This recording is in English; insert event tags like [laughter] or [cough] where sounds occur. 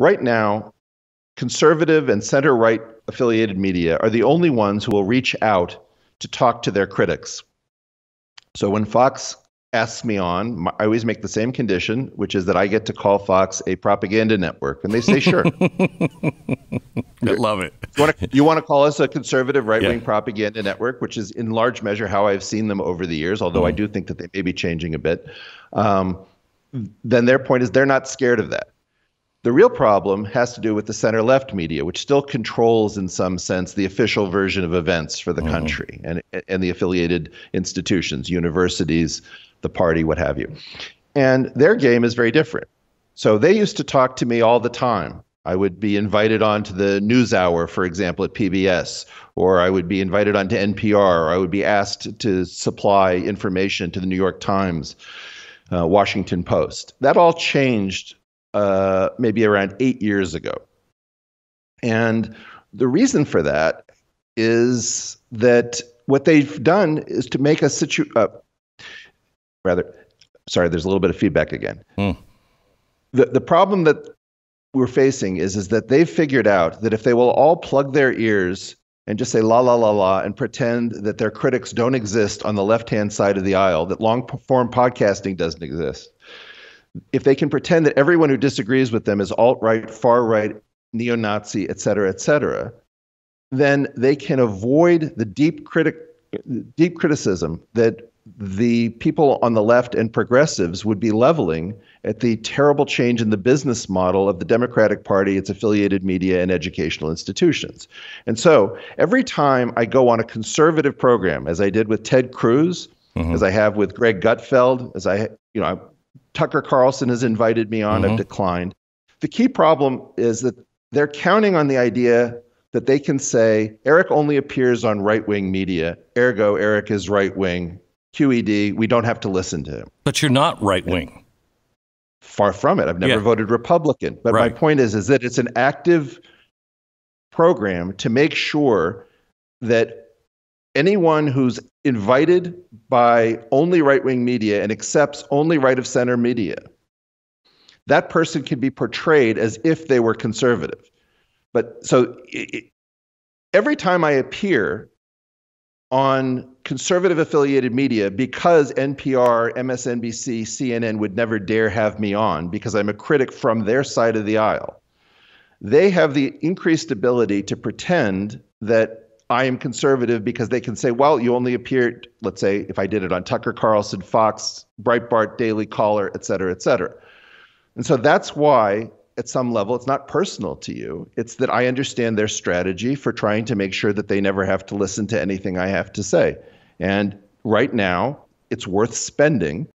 Right now, conservative and center right affiliated media are the only ones who will reach out to talk to their critics. So when Fox asks me on, I always make the same condition, which is that I get to call Fox a propaganda network. And they say, sure. [laughs] I love it. You want, to, call us a conservative right wing yeah. propaganda network, which is in large measure how I've seen them over the years, although mm. I mm-hmm. do think that they may be changing a bit. Um, then their point is they're not scared of that. The real problem has to do with the center left media, which still controls, in some sense, the official version of events for the mm-hmm. country and, and the affiliated institutions, universities, the party, what have you. And their game is very different. So they used to talk to me all the time. I would be invited on to the news hour, for example, at PBS, or I would be invited on to NPR, or I would be asked to supply information to the New York Times, uh, Washington Post. That all changed uh, maybe around eight years ago. And the reason for that is that what they've done is to make a situation, uh, rather, sorry, there's a little bit of feedback again. Hmm. The, the problem that we're facing is, is that they've figured out that if they will all plug their ears and just say la la la la and pretend that their critics don't exist on the left hand side of the aisle, that long form podcasting doesn't exist, if they can pretend that everyone who disagrees with them is alt right, far right, neo Nazi, et cetera, et cetera, then they can avoid the deep, critic, deep criticism that the people on the left and progressives would be leveling at the terrible change in the business model of the Democratic Party, its affiliated media, and educational institutions. And so every time I go on a conservative program, as I did with Ted Cruz, mm-hmm. as I have with Greg Gutfeld, as I, you know, Tucker Carlson has invited me on. Mm-hmm. I've declined. The key problem is that they're counting on the idea that they can say Eric only appears on right wing media, ergo, Eric is right wing. QED, we don't have to listen to him. But you're not right wing. Far from it. I've never yeah. voted Republican. But right. my point is, is that it's an active program to make sure that anyone who's invited by only right wing media and accepts only right of center media, that person can be portrayed as if they were conservative. But so it, every time I appear on conservative affiliated media, because NPR, MSNBC, CNN would never dare have me on because I'm a critic from their side of the aisle, they have the increased ability to pretend that I am conservative because they can say, well, you only appeared, let's say, if I did it on Tucker Carlson, Fox, Breitbart, Daily Caller, et cetera, et cetera. And so that's why, at some level, it's not personal to you. It's that I understand their strategy for trying to make sure that they never have to listen to anything I have to say. And right now, it's worth spending